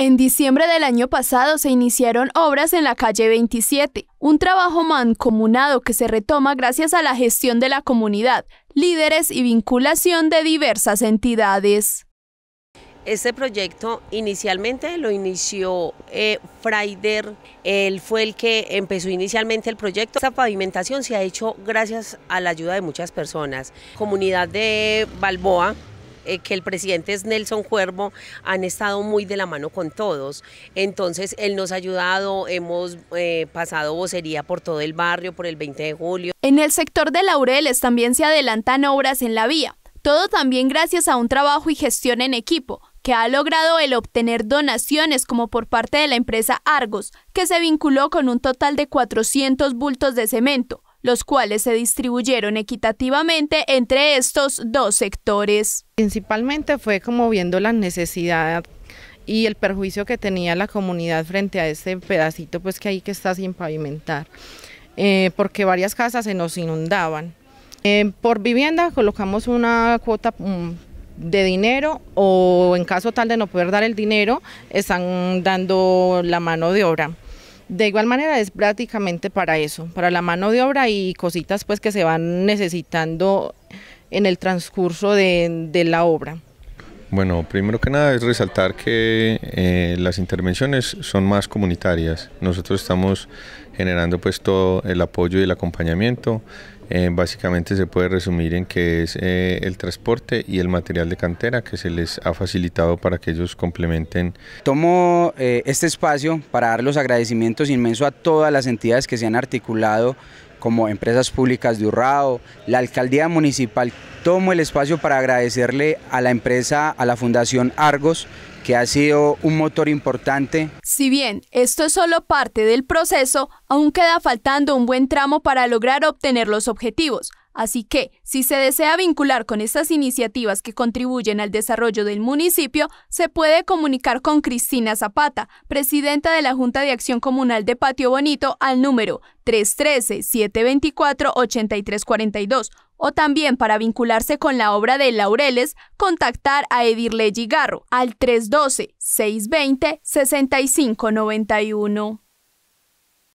En diciembre del año pasado se iniciaron obras en la calle 27, un trabajo mancomunado que se retoma gracias a la gestión de la comunidad, líderes y vinculación de diversas entidades. Este proyecto inicialmente lo inició eh, Fraider, él fue el que empezó inicialmente el proyecto. Esta pavimentación se ha hecho gracias a la ayuda de muchas personas. Comunidad de Balboa, eh, que el presidente es Nelson Cuervo, han estado muy de la mano con todos. Entonces, él nos ha ayudado, hemos eh, pasado vocería por todo el barrio, por el 20 de julio. En el sector de Laureles también se adelantan obras en la vía. Todo también gracias a un trabajo y gestión en equipo que ha logrado el obtener donaciones como por parte de la empresa Argos, que se vinculó con un total de 400 bultos de cemento, los cuales se distribuyeron equitativamente entre estos dos sectores. Principalmente fue como viendo la necesidad y el perjuicio que tenía la comunidad frente a este pedacito pues que ahí que está sin pavimentar, eh, porque varias casas se nos inundaban. Eh, por vivienda colocamos una cuota mm, de dinero o en caso tal de no poder dar el dinero, están dando la mano de obra. De igual manera es prácticamente para eso, para la mano de obra y cositas pues que se van necesitando en el transcurso de, de la obra. Bueno, primero que nada es resaltar que eh, las intervenciones son más comunitarias. Nosotros estamos generando pues todo el apoyo y el acompañamiento. Eh, básicamente se puede resumir en que es eh, el transporte y el material de cantera que se les ha facilitado para que ellos complementen. Tomo este espacio para dar los agradecimientos inmensos a todas las entidades que se han articulado como Empresas Públicas de Urrao, la Alcaldía Municipal. Tomo el espacio para agradecerle a la empresa, a la Fundación Argos, que ha sido un motor importante. Si bien esto es solo parte del proceso, aún queda faltando un buen tramo para lograr obtener los objetivos, Así que, si se desea vincular con estas iniciativas que contribuyen al desarrollo del municipio, se puede comunicar con Cristina Zapata, presidenta de la Junta de Acción Comunal de Patio Bonito, al número 313-724-8342 o también para vincularse con la obra de Laureles, contactar a Edirle Gigarro al 312-620-6591.